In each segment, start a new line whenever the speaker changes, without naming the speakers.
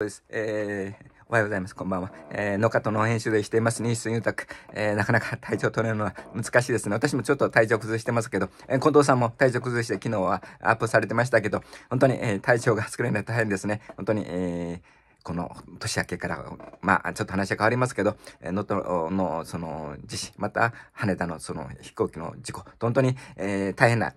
です。えー、おはようございます。こんばんは。えー、農家と編集でしています。西ース・えー、なかなか体調取れるのは難しいですね。私もちょっと体調崩してますけど、えー、近藤さんも体調崩して昨日はアップされてましたけど、本当に、えー、体調が作れないは大変ですね。本当に、えー、この年明けから、まあ、ちょっと話は変わりますけど、能、え、登、ー、の、その、地震、また、羽田の、その、飛行機の事故、本当に、えー、大変な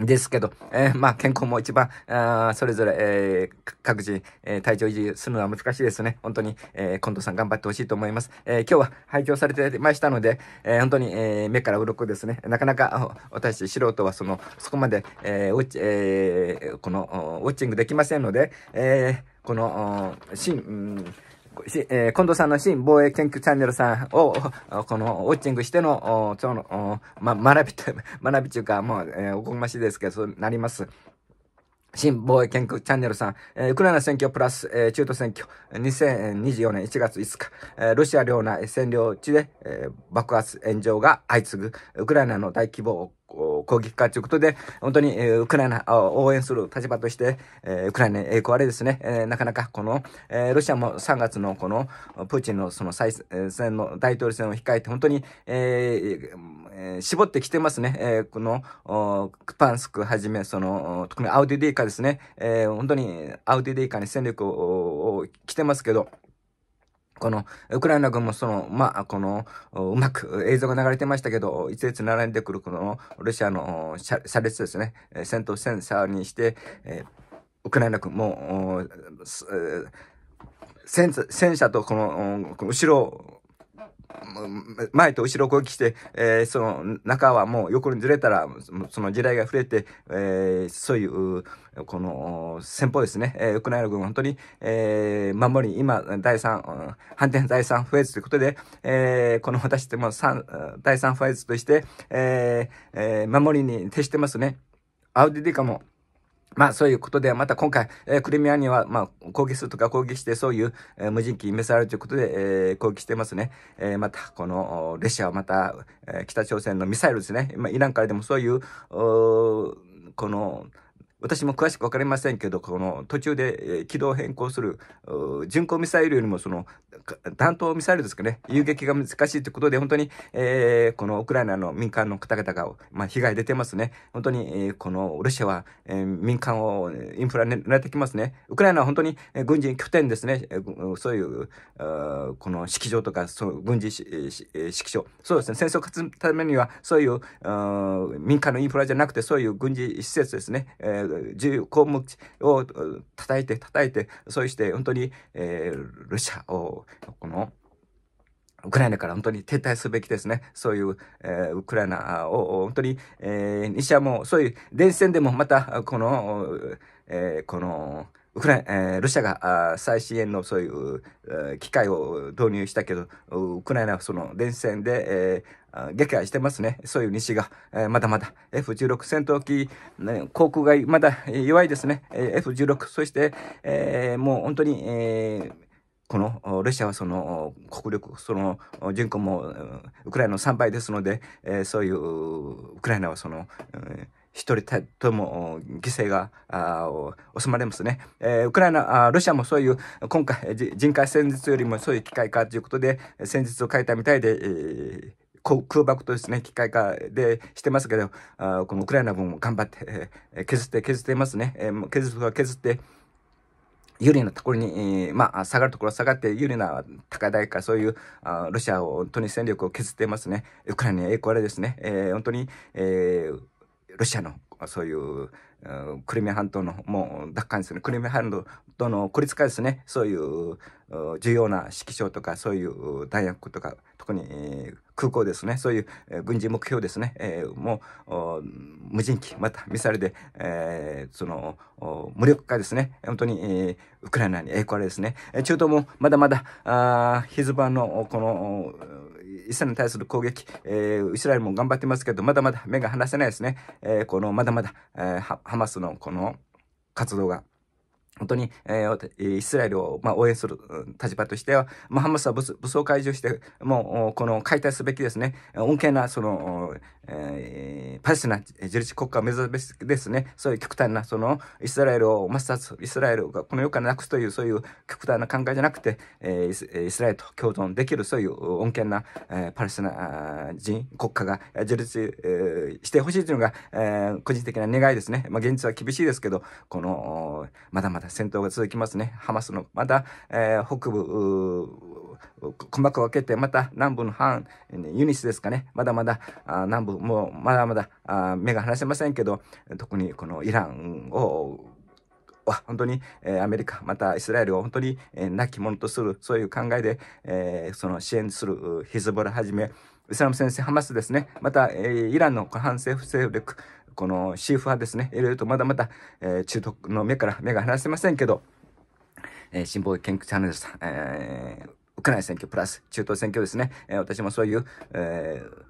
ですけど、えー、まあ、健康も一番、あそれぞれ、えー、各自、えー、体調維持するのは難しいですね。本当に、えー、近藤さん頑張ってほしいと思います。え今日は拝聴されてましたので、え本当に、え目から鱗ですね。なかなか、私、素人はその、そこまで、えウォッチ、えこの、ウォッチングできませんので、えこの、新、うんえー、近藤さんの新防衛研究チャンネルさんを、この、ウォッチングしての、今日の、ま、学び、学び中か、もう、えー、おこがましいですけど、そうなります。新防衛研究チャンネルさん、えー、ウクライナ選挙プラス、えー、中途選挙、2024年1月5日、えー、ロシア領内占領地で、えー、爆発炎上が相次ぐ、ウクライナの大規模攻撃化ということで、本当に、えウクライナを応援する立場として、えウクライナ栄光あれですね、えなかなかこの、えロシアも3月のこの、プーチンのその再選の大統領選を控えて、本当に、えー、絞ってきてますね。えこの、クパンスクはじめ、その、特にアウディディーカですね、え本当にアウディディーカに戦力を、を来てますけど、この、ウクライナ軍もその、まあ、この、うまく映像が流れてましたけど、いついつ並んでくるこの、ロシアの車列ですね、戦闘センサーにして、ウクライナ軍も、戦車とこの、この後ろ前と後ろ攻撃して、えー、その中はもう横にずれたら、その地雷が増えて、えー、そういう、この戦法ですね、えー、ウクライナ軍は本当に、えー、守り、今、第3、反転第3フェーズということで、えー、この私っても3、第3フェーズとして、えーえー、守りに徹してますね。アウディディカも、まあそういうことで、また今回、えー、クリミアには、まあ攻撃するとか攻撃して、そういう、えー、無人機、ミサイルということで、えー、攻撃してますね。えまた、この、列車はまた、え北朝鮮のミサイルですね。まあ、イランからでもそういう、この、私も詳しく分かりませんけど、この途中で軌道変更する巡航ミサイルよりもその弾頭ミサイルですかね、遊撃が難しいということで、本当に、えー、このウクライナの民間の方々が、まあ、被害出てますね。本当に、えー、このロシアは、えー、民間をインフラに狙ってきますね。ウクライナは本当に、え軍事拠点ですね。えそういう、あこの式場とか、そう軍事式場。そうですね。戦争を勝つためには、そういう民間のインフラじゃなくて、そういう軍事施設ですね。え自由項目を叩いて叩いて、そうして本当に、えー、ルシャを、この、ウクライナから本当に撤退すべきですね。そういう、えー、ウクライナを本当に、えー、西はもうそういう電線でもまた、この、えー、この、ウクライえー、ロシアが最新鋭のそういう、えー、機械を導入したけど、ウクライナはその電線で、えー、撃破してますね。そういう西が、えー、まだまだ F16 戦闘機、ね、航空がまだ弱いですね。えー、F16、そして、えー、もう本当に、えーこのロシアはその国力、その人口もウクライナの3倍ですので、えー、そういうウクライナはその、えー一人たとも犠牲が収まれますね。えー、ウクライナ、ロシアもそういう、今回、人海戦術よりもそういう機会かということで、戦術を変えたみたいで、えー空爆とですね、機械化でしてますけど、あこのウクライナ軍も頑張って、えー、削って削ってますね。えー、削るは削って、有利なところに、えまあ、下がるところ下がって、有利な高台か、そういう、あロシアを本当に戦力を削ってますね。ウクライナに栄光あれですね。えー、本当に、えーロシアのそういう、クリミア半島の、もう奪還する、クリミア半島の孤立化ですね、そういう、重要な指揮所とか、そういう弾薬とか、特に、空港ですね、そういう、軍事目標ですね、えもう、無人機、またミサイルで、えその、無力化ですね、本当に、えウクライナに栄光あれですね、中東もまだまだ、あヒズバの、この、イスラエルに対する攻撃、えー、イスラエルも頑張ってますけど、まだまだ目が離せないですね。えー、この、まだまだ、えー、ハマスのこの活動が。本当に、えー、イスラエルを、まあ、応援する立場としては、まあ、ハマスは武装解除して、もう、この解体すべきですね、恩恵な、その、えー、パレスチナ自立国家を目指すべきですね、そういう極端な、その、イスラエルを抹殺、イスラエルがこの世からなくすという、そういう極端な考えじゃなくて、えー、イスラエルと共存できる、そういう恩恵な、えー、パレスチナ人、国家が自立、えー、してほしいというのが、えー、個人的な願いですね。まあ、現実は厳しいですけど、この、まだまだ戦闘が続きますね。ハマスの、また、えー、北部、細かく分けて、また南部の反ユニスですかね。まだまだ、あ南部、もうまだまだあ目が離せませんけど、特にこのイランを本当に、えー、アメリカ、またイスラエルを本当に、えー、亡き者とする、そういう考えで、えー、その支援するヒズボラはじめ、イスラム先生、ハマスですね、また、えイランの反政府勢力、このーフ派ですね、いろいろとまだまだ、えー、中毒の目から目が離せませんけど、えー、新聞研究チャンネルさん、えー、ウクライナ選挙プラス中東選挙ですね、えー、私もそういう、えー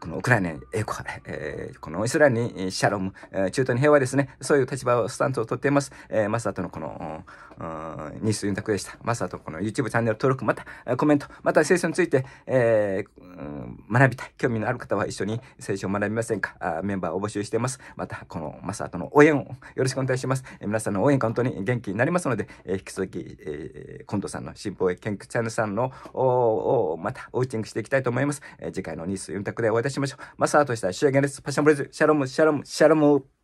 このウクライナに英光、えー、このイスラエルにシャロム、えー、中東に平和ですね、そういう立場を、スタンスを取っています。えー、マスターとのこの、うん西選択でした。まさとこの YouTube チャンネル登録、またコメント、また聖書について、えー、学びたい、興味のある方は一緒に聖書を学びませんかあメンバーを募集しています。またこのまさとの応援をよろしくお願いします。えー、皆さんの応援が本当に元気になりますので、えー、引き続き、えー、近藤さんの新法へ研究チャンネルさんのおをまたウォッチングしていきたいと思います。えー、次回のニース4択でお会いいたしましょう。マサとした主演です。パッションブレイズ、シャロム、シャロム、シャロム。